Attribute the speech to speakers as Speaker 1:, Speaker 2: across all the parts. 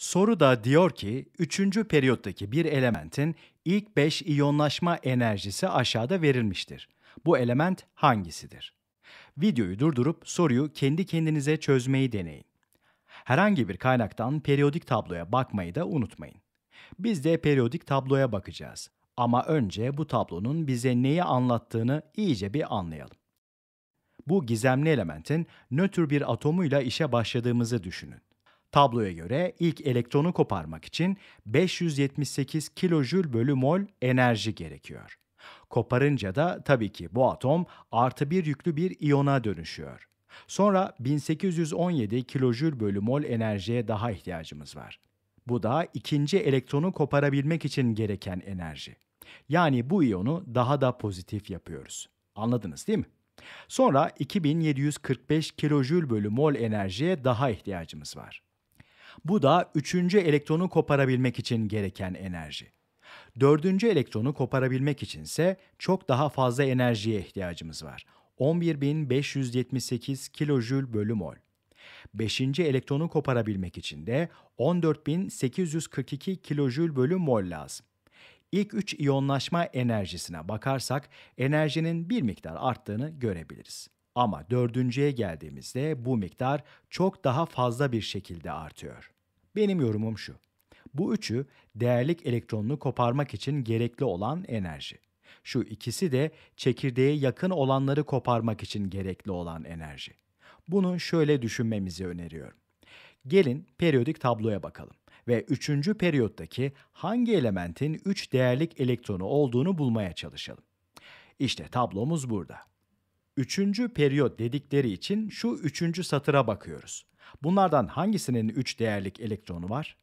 Speaker 1: Soru da diyor ki, üçüncü periyottaki bir elementin ilk 5 iyonlaşma enerjisi aşağıda verilmiştir. Bu element hangisidir? Videoyu durdurup soruyu kendi kendinize çözmeyi deneyin. Herhangi bir kaynaktan periyodik tabloya bakmayı da unutmayın. Biz de periyodik tabloya bakacağız. Ama önce bu tablonun bize neyi anlattığını iyice bir anlayalım. Bu gizemli elementin nötr bir atomuyla işe başladığımızı düşünün Tabloya göre ilk elektronu koparmak için 578 kilojül bölü mol enerji gerekiyor. Koparınca da tabii ki bu atom artı bir yüklü bir iyona dönüşüyor. Sonra 1817 kilojül bölü mol enerjiye daha ihtiyacımız var. Bu da ikinci elektronu koparabilmek için gereken enerji. Yani bu iyonu daha da pozitif yapıyoruz. Anladınız değil mi? Sonra 2745 kilojül bölü mol enerjiye daha ihtiyacımız var. Bu da üçüncü elektronu koparabilmek için gereken enerji. Dördüncü elektronu koparabilmek içinse çok daha fazla enerjiye ihtiyacımız var. 11.578 kilojül bölü mol. Beşinci elektronu koparabilmek için de 14.842 kilojül bölü mol lazım. İlk üç iyonlaşma enerjisine bakarsak enerjinin bir miktar arttığını görebiliriz. Ama dördüncüye geldiğimizde bu miktar çok daha fazla bir şekilde artıyor. Benim yorumum şu. Bu üçü değerlik elektronunu koparmak için gerekli olan enerji. Şu ikisi de çekirdeğe yakın olanları koparmak için gerekli olan enerji. Bunu şöyle düşünmemizi öneriyorum. Gelin periyodik tabloya bakalım ve üçüncü periyottaki hangi elementin üç değerlik elektronu olduğunu bulmaya çalışalım. İşte tablomuz burada üçüncü periyot dedikleri için şu üçüncü satıra bakıyoruz. Bunlardan hangisinin 3 değerlik elektronu var?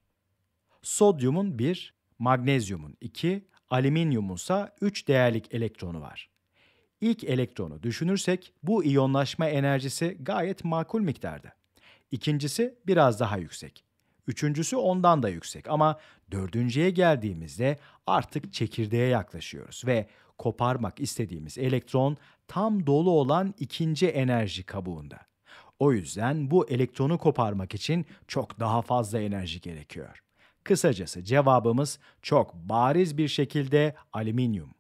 Speaker 1: Sodyumun 1, magnezyumun 2, alüminyum'unsa ise 3 değerlik elektronu var. İlk elektronu düşünürsek bu iyonlaşma enerjisi gayet makul miktarda. İkincisi biraz daha yüksek. Üçüncüsü ondan da yüksek ama dördüncüye geldiğimizde artık çekirdeğe yaklaşıyoruz ve koparmak istediğimiz elektron tam dolu olan ikinci enerji kabuğunda. O yüzden bu elektronu koparmak için çok daha fazla enerji gerekiyor. Kısacası cevabımız çok bariz bir şekilde alüminyum.